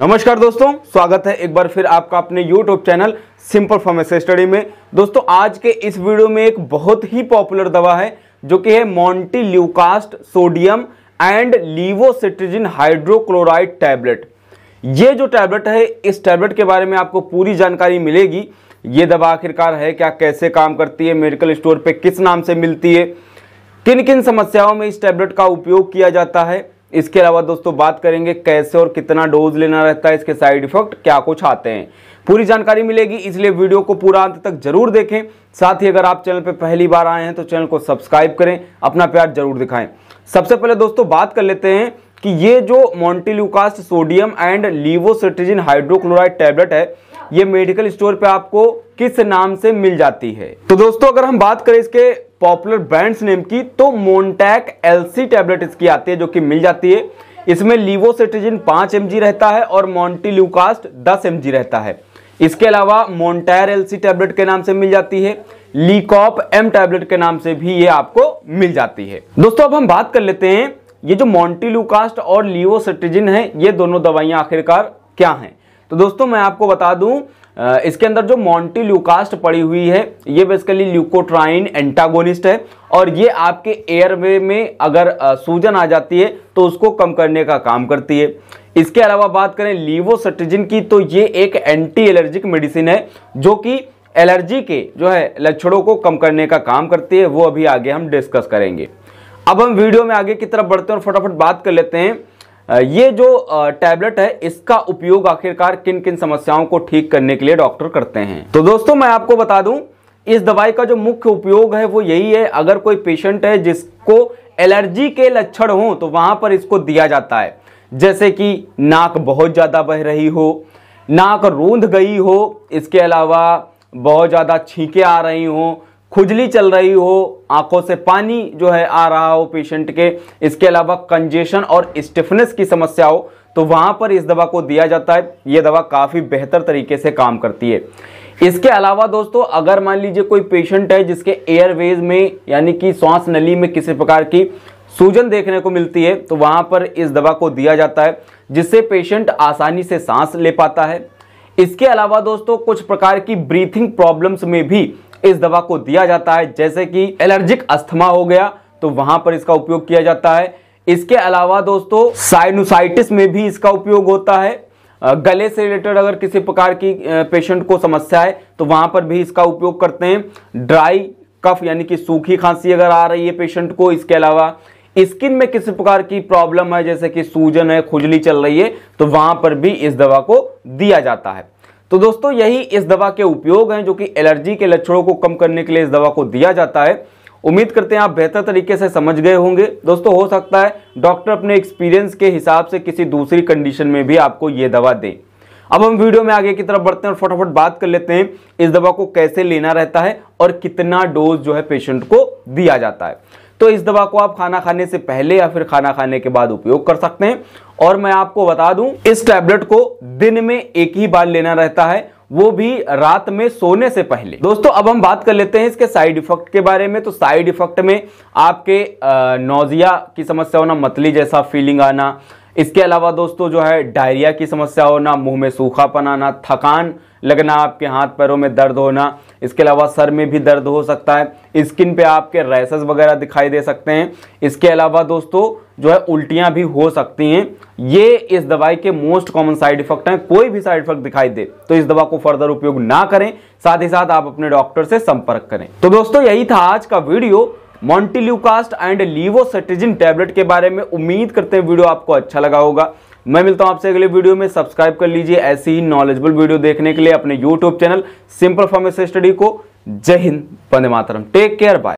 नमस्कार दोस्तों स्वागत है एक बार फिर आपका अपने YouTube channel simple pharmacy study में दोस्तों आज के इस वीडियो में एक बहुत ही पॉपुलर दवा है जो कि है montelukast sodium and levocetirizine hydrochloride tablet ये जो टैबलेट है इस टैबलेट के बारे में आपको पूरी जानकारी मिलेगी ये दवा आखिरकार है क्या कैसे काम करती है मेडिकल स्टोर पर किस नाम से मिलती है किन किन समस्याओं में इस टैबलेट का उपयोग किया जाता है इसके अलावा दोस्तों बात करेंगे कैसे और कितना डोज लेना रहता है इसके साइड इफेक्ट क्या कुछ आते हैं पूरी जानकारी मिलेगी इसलिए वीडियो को पूरा अंत तक जरूर देखें साथ ही अगर आप चैनल पर पहली बार आए हैं तो चैनल को सब्सक्राइब करें अपना प्यार जरूर दिखाएं सबसे पहले दोस्तों बात कर लेते हैं कि ये जो montelukast sodium and levocetirizine hydrochloride tablet है ये मेडिकल स्टोर पे आपको किस नाम से मिल जाती है तो दोस्तों अगर हम बात करें इसके पॉपुलर ब्रांड्स नेम की तो मोन्टैक एलसी टैबलेट इसकी आती है जो कि मिल जाती है इसमें लीवोसेट्रिजिन 5 एम रहता है और मॉन्टील्यूकास्ट 10 एम रहता है इसके अलावा मोन्टायर एलसी टैबलेट के नाम से मिल जाती है लीकॉप एम टैबलेट के नाम से भी ये आपको मिल जाती है दोस्तों अब हम बात कर लेते हैं ये जो मॉन्टीलूकास्ट और लियोसेट्रिजिन है ये दोनों दवाइयां आखिरकार क्या है तो दोस्तों मैं आपको बता दूं इसके अंदर जो मॉन्टी ल्यूकास्ट पड़ी हुई है ये बेसिकली ल्यूकोट्राइन एंटागोनिस्ट है और ये आपके एयरवे में अगर सूजन आ जाती है तो उसको कम करने का काम करती है इसके अलावा बात करें लीवोसट्रिजिन की तो ये एक एंटी एलर्जिक मेडिसिन है जो कि एलर्जी के जो है लक्षणों को कम करने का काम करती है वो अभी आगे हम डिस्कस करेंगे अब हम वीडियो में आगे की तरफ बढ़ते हैं और फटाफट बात कर लेते हैं ये जो टैबलेट है इसका उपयोग आखिरकार किन किन समस्याओं को ठीक करने के लिए डॉक्टर करते हैं तो दोस्तों मैं आपको बता दूं इस दवाई का जो मुख्य उपयोग है वो यही है अगर कोई पेशेंट है जिसको एलर्जी के लक्षण हो तो वहां पर इसको दिया जाता है जैसे कि नाक बहुत ज़्यादा बह रही हो नाक रूंध गई हो इसके अलावा बहुत ज़्यादा छींके आ रही हों खुजली चल रही हो आंखों से पानी जो है आ रहा हो पेशेंट के इसके अलावा कंजेशन और स्टिफनेस की समस्या हो तो वहां पर इस दवा को दिया जाता है ये दवा काफ़ी बेहतर तरीके से काम करती है इसके अलावा दोस्तों अगर मान लीजिए कोई पेशेंट है जिसके एयरवेज में यानी कि श्वास नली में किसी प्रकार की सूजन देखने को मिलती है तो वहां पर इस दवा को दिया जाता है जिससे पेशेंट आसानी से सांस ले पाता है इसके अलावा दोस्तों कुछ प्रकार की ब्रीथिंग प्रॉब्लम्स में भी इस दवा को दिया जाता है जैसे कि एलर्जिक अस्थमा हो गया तो वहां पर इसका उपयोग किया जाता है इसके अलावा दोस्तों साइनुसाइटिस में भी इसका उपयोग होता है गले से रिलेटेड अगर किसी प्रकार की पेशेंट को समस्या है तो वहां पर भी इसका उपयोग करते हैं ड्राई कफ यानी कि सूखी खांसी अगर आ रही है पेशेंट को इसके अलावा स्किन में किसी प्रकार की प्रॉब्लम है जैसे कि सूजन है खुजली चल रही है तो वहां पर भी इस दवा को दिया जाता है तो दोस्तों यही इस दवा के उपयोग हैं जो कि एलर्जी के लक्षणों को कम करने के लिए इस दवा को दिया जाता है उम्मीद करते हैं आप बेहतर तरीके से समझ गए होंगे दोस्तों हो सकता है डॉक्टर अपने एक्सपीरियंस के हिसाब से किसी दूसरी कंडीशन में भी आपको ये दवा दें अब हम वीडियो में आगे की तरफ बढ़ते हैं और फटाफट बात कर लेते हैं इस दवा को कैसे लेना रहता है और कितना डोज जो है पेशेंट को दिया जाता है तो इस दवा को आप खाना खाने से पहले या फिर खाना खाने के बाद उपयोग कर सकते हैं और मैं आपको बता दूं इस टैबलेट को दिन में एक ही बार लेना रहता है वो भी रात में सोने से पहले दोस्तों अब हम बात कर लेते हैं इसके साइड इफेक्ट के बारे में तो साइड इफेक्ट में आपके नोजिया की समस्या होना मतली जैसा फीलिंग आना इसके अलावा दोस्तों जो है डायरिया की समस्या होना मुंह में सूखापन आना थकान लगना आपके हाथ पैरों में दर्द होना इसके अलावा सर में भी दर्द हो सकता है स्किन पे आपके रैसेस वगैरह दिखाई दे सकते हैं इसके अलावा दोस्तों जो है उल्टियां भी हो सकती हैं ये इस दवाई के मोस्ट कॉमन साइड इफेक्ट हैं कोई भी साइड इफेक्ट दिखाई दे तो इस दवा को फर्दर उपयोग ना करें साथ ही साथ आप अपने डॉक्टर से संपर्क करें तो दोस्तों यही था आज का video montelukast and levocetirizine tablet के बारे में उम्मीद करते हैं वीडियो आपको अच्छा लगा होगा मैं मिलता हूं आपसे अगले वीडियो में सब्सक्राइब कर लीजिए ऐसी नॉलेजेबल वीडियो देखने के लिए अपने YouTube channel simple formation study को जय हिंद बंदे मातरम टेक केयर बाय